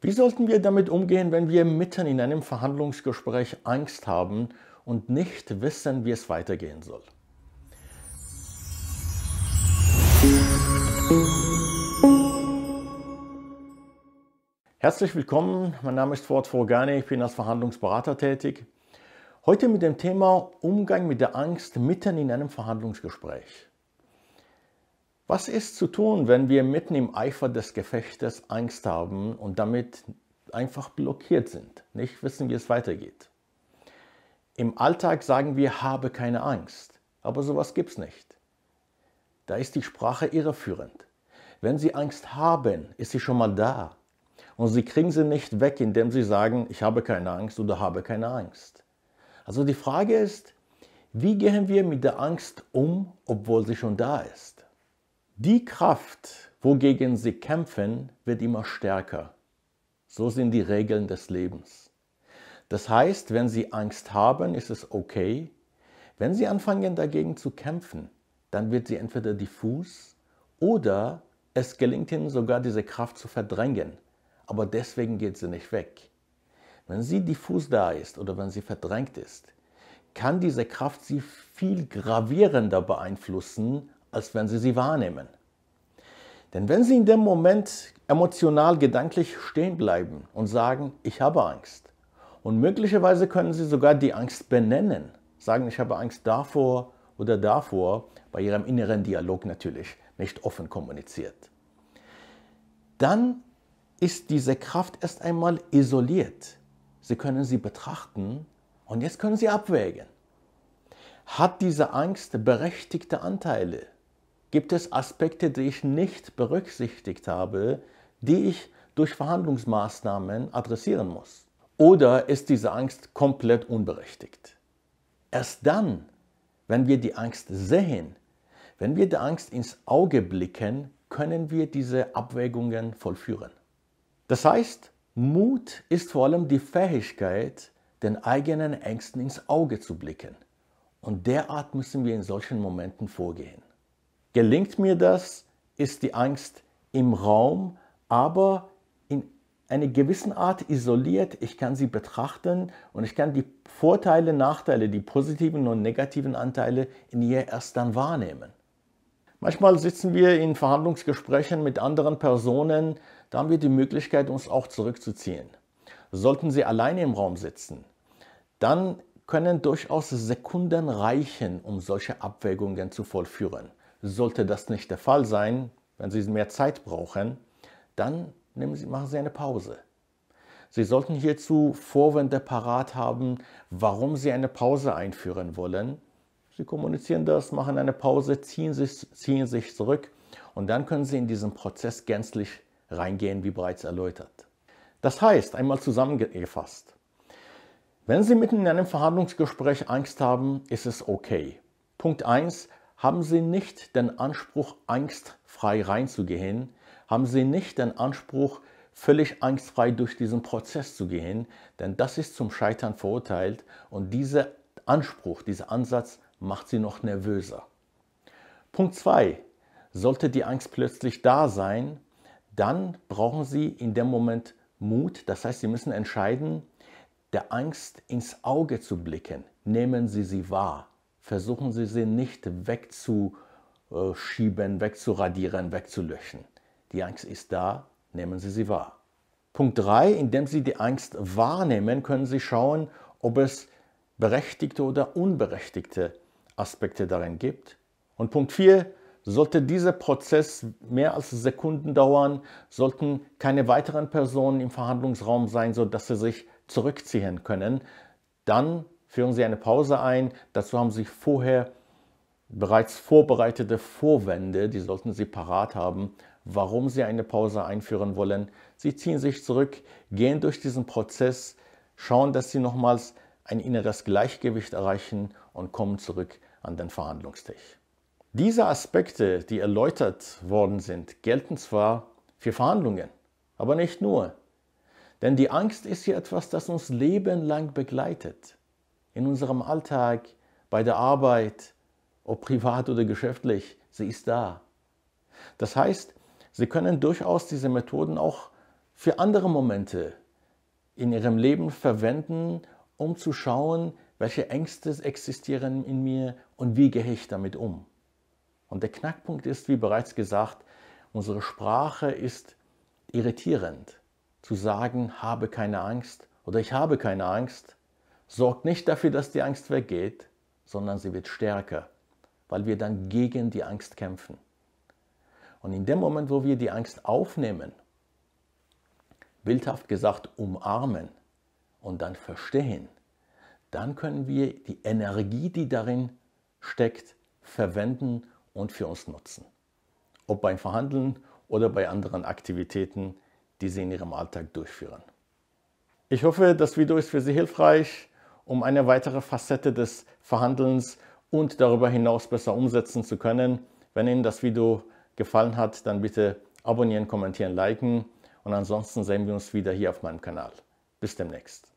Wie sollten wir damit umgehen, wenn wir mitten in einem Verhandlungsgespräch Angst haben und nicht wissen, wie es weitergehen soll? Herzlich willkommen, mein Name ist Ford Forgani, ich bin als Verhandlungsberater tätig. Heute mit dem Thema Umgang mit der Angst mitten in einem Verhandlungsgespräch. Was ist zu tun, wenn wir mitten im Eifer des Gefechtes Angst haben und damit einfach blockiert sind, nicht wissen, wie es weitergeht? Im Alltag sagen wir, habe keine Angst, aber sowas gibt es nicht. Da ist die Sprache irreführend. Wenn Sie Angst haben, ist sie schon mal da. Und Sie kriegen sie nicht weg, indem Sie sagen, ich habe keine Angst oder habe keine Angst. Also die Frage ist, wie gehen wir mit der Angst um, obwohl sie schon da ist? Die Kraft, wogegen sie kämpfen, wird immer stärker. So sind die Regeln des Lebens. Das heißt, wenn sie Angst haben, ist es okay. Wenn sie anfangen dagegen zu kämpfen, dann wird sie entweder diffus oder es gelingt ihnen sogar, diese Kraft zu verdrängen. Aber deswegen geht sie nicht weg. Wenn sie diffus da ist oder wenn sie verdrängt ist, kann diese Kraft sie viel gravierender beeinflussen, als wenn sie sie wahrnehmen. Denn wenn Sie in dem Moment emotional gedanklich stehen bleiben und sagen, ich habe Angst, und möglicherweise können Sie sogar die Angst benennen, sagen, ich habe Angst davor oder davor, bei Ihrem inneren Dialog natürlich nicht offen kommuniziert, dann ist diese Kraft erst einmal isoliert. Sie können sie betrachten und jetzt können Sie abwägen. Hat diese Angst berechtigte Anteile? gibt es Aspekte, die ich nicht berücksichtigt habe, die ich durch Verhandlungsmaßnahmen adressieren muss? Oder ist diese Angst komplett unberechtigt? Erst dann, wenn wir die Angst sehen, wenn wir der Angst ins Auge blicken, können wir diese Abwägungen vollführen. Das heißt, Mut ist vor allem die Fähigkeit, den eigenen Ängsten ins Auge zu blicken. Und derart müssen wir in solchen Momenten vorgehen. Gelingt mir das, ist die Angst im Raum, aber in einer gewissen Art isoliert. Ich kann sie betrachten und ich kann die Vorteile, Nachteile, die positiven und negativen Anteile in ihr erst dann wahrnehmen. Manchmal sitzen wir in Verhandlungsgesprächen mit anderen Personen, da haben wir die Möglichkeit, uns auch zurückzuziehen. Sollten sie alleine im Raum sitzen, dann können durchaus Sekunden reichen, um solche Abwägungen zu vollführen. Sollte das nicht der Fall sein, wenn Sie mehr Zeit brauchen, dann Sie, machen Sie eine Pause. Sie sollten hierzu Vorwände parat haben, warum Sie eine Pause einführen wollen. Sie kommunizieren das, machen eine Pause, ziehen sich, ziehen sich zurück und dann können Sie in diesen Prozess gänzlich reingehen, wie bereits erläutert. Das heißt, einmal zusammengefasst, wenn Sie mitten in einem Verhandlungsgespräch Angst haben, ist es okay. Punkt 1, haben Sie nicht den Anspruch, angstfrei reinzugehen? Haben Sie nicht den Anspruch, völlig angstfrei durch diesen Prozess zu gehen? Denn das ist zum Scheitern verurteilt und dieser Anspruch, dieser Ansatz macht Sie noch nervöser. Punkt 2. Sollte die Angst plötzlich da sein, dann brauchen Sie in dem Moment Mut. Das heißt, Sie müssen entscheiden, der Angst ins Auge zu blicken. Nehmen Sie sie wahr versuchen Sie sie nicht wegzuschieben, wegzuradieren, wegzulöschen. Die Angst ist da, nehmen Sie sie wahr. Punkt 3, indem Sie die Angst wahrnehmen, können Sie schauen, ob es berechtigte oder unberechtigte Aspekte darin gibt. Und Punkt 4, sollte dieser Prozess mehr als Sekunden dauern, sollten keine weiteren Personen im Verhandlungsraum sein, sodass sie sich zurückziehen können, dann führen Sie eine Pause ein. Dazu haben Sie vorher bereits vorbereitete Vorwände, die sollten Sie parat haben, warum Sie eine Pause einführen wollen. Sie ziehen sich zurück, gehen durch diesen Prozess, schauen, dass Sie nochmals ein inneres Gleichgewicht erreichen und kommen zurück an den Verhandlungstisch. Diese Aspekte, die erläutert worden sind, gelten zwar für Verhandlungen, aber nicht nur. Denn die Angst ist hier etwas, das uns lebenlang begleitet in unserem Alltag, bei der Arbeit, ob privat oder geschäftlich, sie ist da. Das heißt, Sie können durchaus diese Methoden auch für andere Momente in Ihrem Leben verwenden, um zu schauen, welche Ängste existieren in mir und wie gehe ich damit um. Und der Knackpunkt ist, wie bereits gesagt, unsere Sprache ist irritierend. Zu sagen, habe keine Angst oder ich habe keine Angst, sorgt nicht dafür, dass die Angst weggeht, sondern sie wird stärker, weil wir dann gegen die Angst kämpfen. Und in dem Moment, wo wir die Angst aufnehmen, bildhaft gesagt umarmen und dann verstehen, dann können wir die Energie, die darin steckt, verwenden und für uns nutzen. Ob beim Verhandeln oder bei anderen Aktivitäten, die Sie in Ihrem Alltag durchführen. Ich hoffe, das Video ist für Sie hilfreich um eine weitere Facette des Verhandelns und darüber hinaus besser umsetzen zu können. Wenn Ihnen das Video gefallen hat, dann bitte abonnieren, kommentieren, liken und ansonsten sehen wir uns wieder hier auf meinem Kanal. Bis demnächst.